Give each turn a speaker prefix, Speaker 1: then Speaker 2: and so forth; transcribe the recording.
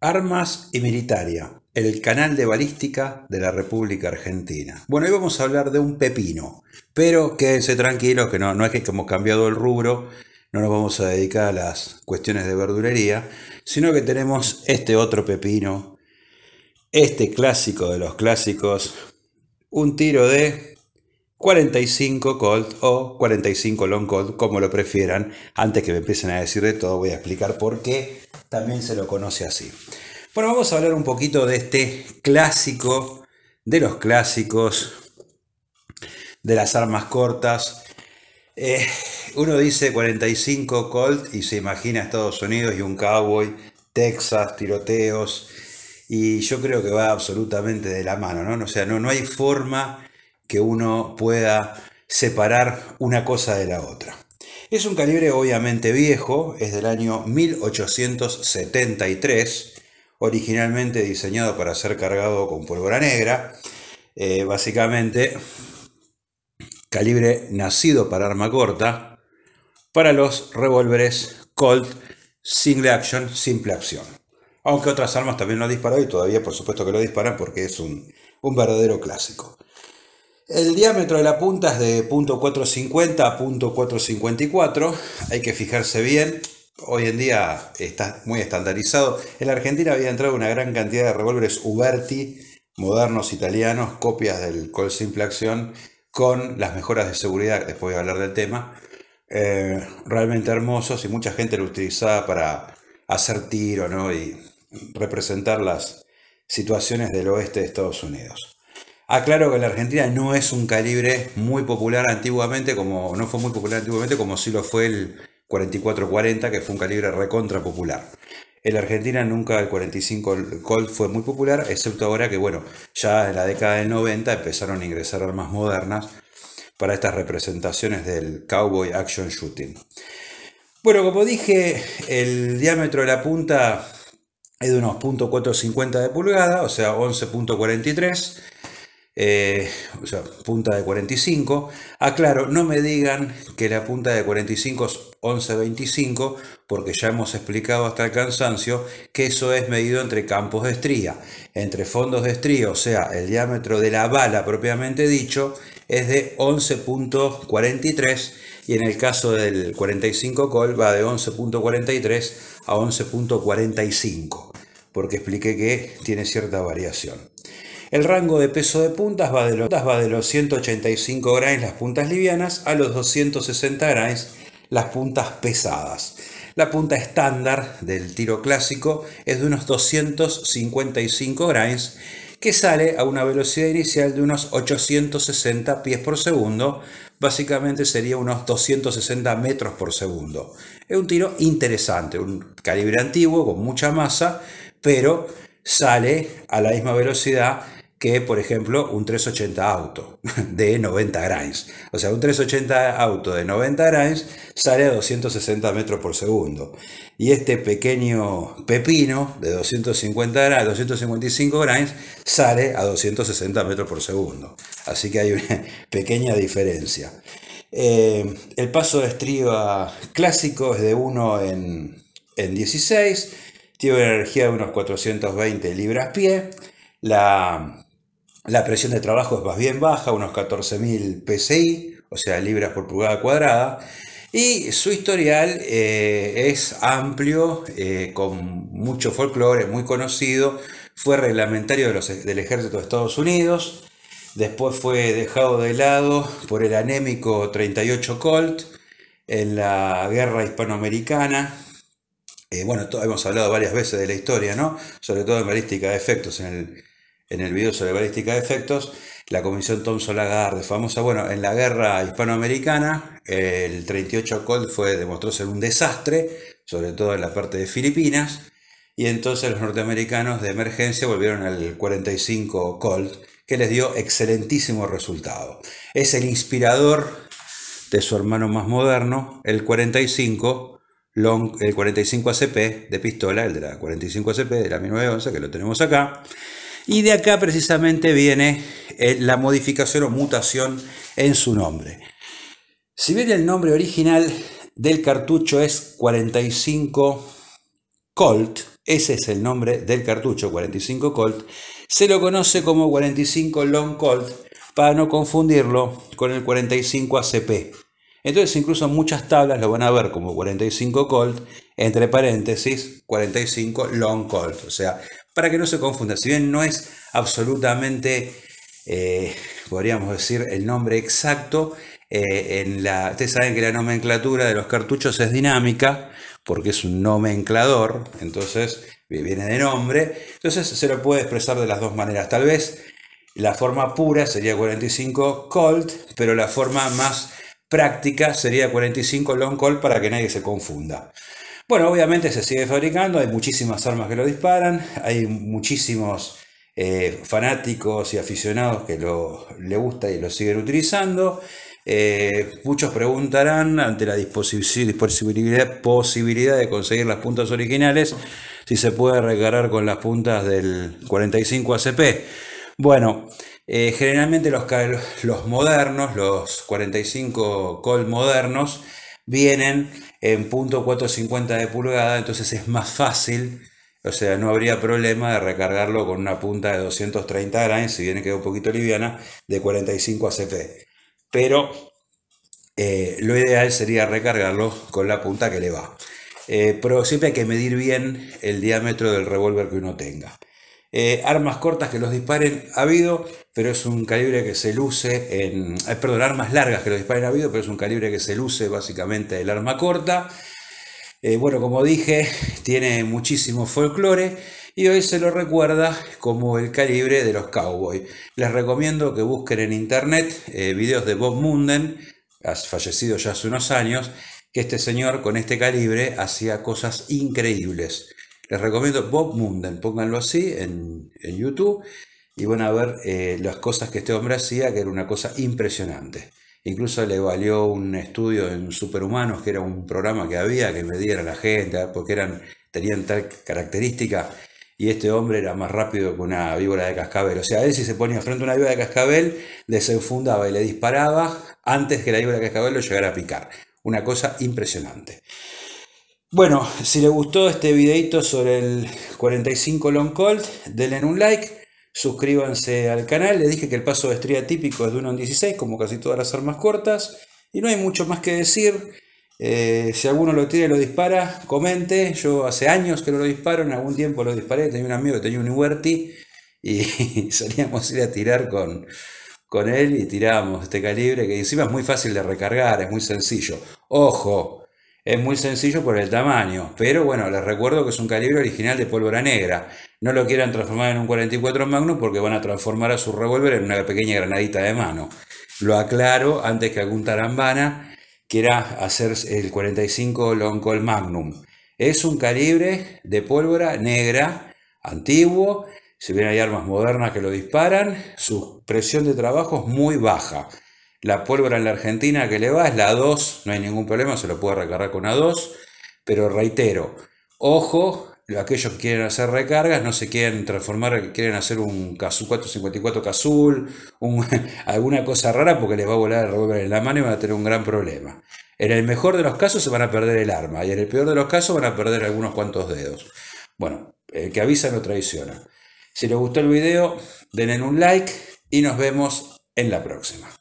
Speaker 1: Armas y Militaria, el canal de balística de la República Argentina. Bueno, hoy vamos a hablar de un pepino, pero quédense tranquilos que no, no es que hemos cambiado el rubro, no nos vamos a dedicar a las cuestiones de verdulería, sino que tenemos este otro pepino, este clásico de los clásicos, un tiro de 45 Colt o 45 long Colt, como lo prefieran. Antes que me empiecen a decir de todo, voy a explicar por qué también se lo conoce así. Bueno, vamos a hablar un poquito de este clásico, de los clásicos, de las armas cortas. Eh, uno dice 45 Colt y se imagina Estados Unidos y un cowboy, Texas, tiroteos. Y yo creo que va absolutamente de la mano, ¿no? O sea, no, no hay forma que uno pueda separar una cosa de la otra. Es un calibre obviamente viejo, es del año 1873, originalmente diseñado para ser cargado con pólvora negra, eh, básicamente calibre nacido para arma corta, para los revólveres Colt Single Action, simple acción. Aunque otras armas también lo han disparado y todavía por supuesto que lo disparan porque es un verdadero clásico. El diámetro de la punta es de .450 a .454, Hay que fijarse bien. Hoy en día está muy estandarizado. En la Argentina había entrado una gran cantidad de revólveres Uberti, modernos italianos, copias del Col Simple Acción, con las mejoras de seguridad, después voy a hablar del tema. Eh, realmente hermosos y mucha gente lo utilizaba para hacer tiro ¿no? y representar las situaciones del oeste de Estados Unidos. Aclaro que la Argentina no es un calibre muy popular antiguamente, como no fue muy popular antiguamente, como si lo fue el 4440, que fue un calibre recontra popular. En la Argentina nunca el 45 Colt fue muy popular, excepto ahora que, bueno, ya en la década del 90 empezaron a ingresar armas modernas para estas representaciones del cowboy action shooting. Bueno, como dije, el diámetro de la punta es de unos .450 de pulgada, o sea 11.43 eh, o sea, punta de 45. Aclaro, ah, no me digan que la punta de 45 es 11.25, porque ya hemos explicado hasta el cansancio que eso es medido entre campos de estría. Entre fondos de estría, o sea, el diámetro de la bala propiamente dicho, es de 11.43 y en el caso del 45 col va de 11.43 a 11.45 porque expliqué que tiene cierta variación. El rango de peso de puntas va de los, va de los 185 grains las puntas livianas a los 260 grains las puntas pesadas. La punta estándar del tiro clásico es de unos 255 grains que sale a una velocidad inicial de unos 860 pies por segundo, básicamente sería unos 260 metros por segundo. Es un tiro interesante, un calibre antiguo con mucha masa, pero sale a la misma velocidad que, por ejemplo, un 380 auto de 90 grains. O sea, un 380 auto de 90 grains sale a 260 metros por segundo. Y este pequeño pepino de 250 255 grains sale a 260 metros por segundo. Así que hay una pequeña diferencia. Eh, el paso de estriba clásico es de 1 en, 16. Tiene una energía de unos 420 libras-pie. La, la presión de trabajo es más bien baja, unos 14.000 PSI, o sea, libras por pulgada cuadrada. Y su historial eh, es amplio, eh, con mucho folclore, muy conocido. Fue reglamentario e-, del ejército de Estados Unidos. Después fue dejado de lado por el anémico 38 Colt en la guerra hispanoamericana. Eh, bueno, hemos hablado varias veces de la historia, ¿no? Sobre todo en balística de efectos en el, en el video sobre balística de efectos, la Comisión Thompson lagarde famosa, bueno, en la guerra hispanoamericana, el 38 Colt fue, demostró ser un desastre, sobre todo en la parte de Filipinas, y entonces los norteamericanos de emergencia volvieron al 45 Colt, que les dio excelentísimo resultado. Es el inspirador de su hermano más moderno, el 45, Long, el 45 ACP de pistola, el de la 45 ACP de la 1911, que lo tenemos acá, y de acá precisamente viene eh, la modificación o mutación en su nombre. Si bien el nombre original del cartucho es 45 Colt, ese es el nombre del cartucho 45 Colt, se lo conoce como 45 Long Colt para no confundirlo con el 45 ACP. Entonces incluso muchas tablas lo van a ver como 45 colt entre paréntesis 45 long colt O sea, para que no se confunda, si bien no es absolutamente, eh, podríamos decir, el nombre exacto, eh, en la, ustedes saben que la nomenclatura de los cartuchos es dinámica, porque es un nomenclador, entonces viene de nombre, entonces se lo puede expresar de las dos maneras. Tal vez la forma pura sería 45 colt pero la forma más práctica sería 45 long call para que nadie se confunda. Bueno, obviamente se sigue fabricando, hay muchísimas armas que lo disparan, hay muchísimos eh, fanáticos y aficionados que lo, le gusta y lo siguen utilizando. Eh, muchos preguntarán ante la posibilidad de conseguir las puntas originales si se puede recargar con las puntas del 45 ACP. Bueno, eh, generalmente los, los modernos, los 45 col modernos, vienen en punto .450 de pulgada, entonces es más fácil, o sea, no habría problema de recargarlo con una punta de 230 grains, si bien queda un poquito liviana, de 45 ACP. Pero eh, lo ideal sería recargarlo con la punta que le va. Eh, pero siempre hay que medir bien el diámetro del revólver que uno tenga. Eh, armas cortas que los disparen ha habido, pero es un calibre que se luce en. Eh, perdón, armas largas que los disparen ha habido, pero es un calibre que se luce básicamente el arma corta. Eh, bueno, como dije, tiene muchísimo folclore y hoy se lo recuerda como el calibre de los cowboys. Les recomiendo que busquen en internet videos de Bob Munden, fallecido ya hace unos años, que este señor con este calibre hacía cosas increíbles. Les recomiendo Bob Munden, pónganlo así en, YouTube y van a ver eh, las cosas que este hombre hacía, que era una cosa impresionante. Incluso le valió un estudio en Superhumanos, que era un programa que había que a la gente, ¿eh? porque eran, tenían tal característica, y este hombre era más rápido que una víbora de cascabel. O sea, él si se ponía frente a una víbora de cascabel, le desenfundaba y le disparaba antes que la víbora de cascabel lo llegara a picar. Una cosa impresionante. Bueno, si les gustó este videito sobre el 45 Long Cold, denle un like, suscríbanse al canal. Les dije que el paso de estría típico es de 1 en 16, como casi todas las armas cortas. Y no hay mucho más que decir. Eh, si alguno lo tira y lo dispara, comente. Yo hace años que lo disparo, en algún tiempo lo disparé. Tenía un amigo que tenía un Uberti y salíamos a ir a tirar con, con él y tiramos este calibre que encima es muy fácil de recargar, es muy sencillo. Ojo, es muy sencillo por el tamaño, pero bueno, les recuerdo que es un calibre original de pólvora negra. No lo quieran transformar en un 44 Magnum porque van a transformar a su revólver en una pequeña granadita de mano. Lo aclaro antes que algún tarambana quiera hacer el 45 Long Call Magnum. Es un calibre de pólvora negra, antiguo, si bien hay armas modernas que lo disparan, su presión de trabajo es muy baja. La pólvora en la Argentina que le va es la 2, no hay ningún problema, se lo puede recargar con a 2, pero reitero, ojo, aquellos que quieren hacer recargas no se quieren transformar, quieren hacer un 454 Cazul, alguna cosa rara porque les va a volar el revólver en la mano y van a tener un gran problema. En el mejor de los casos se van a perder el arma y en el peor de los casos van a perder algunos cuantos dedos. Bueno, el que avisa no traiciona. Si les gustó el video, denle un like y nos vemos en la próxima.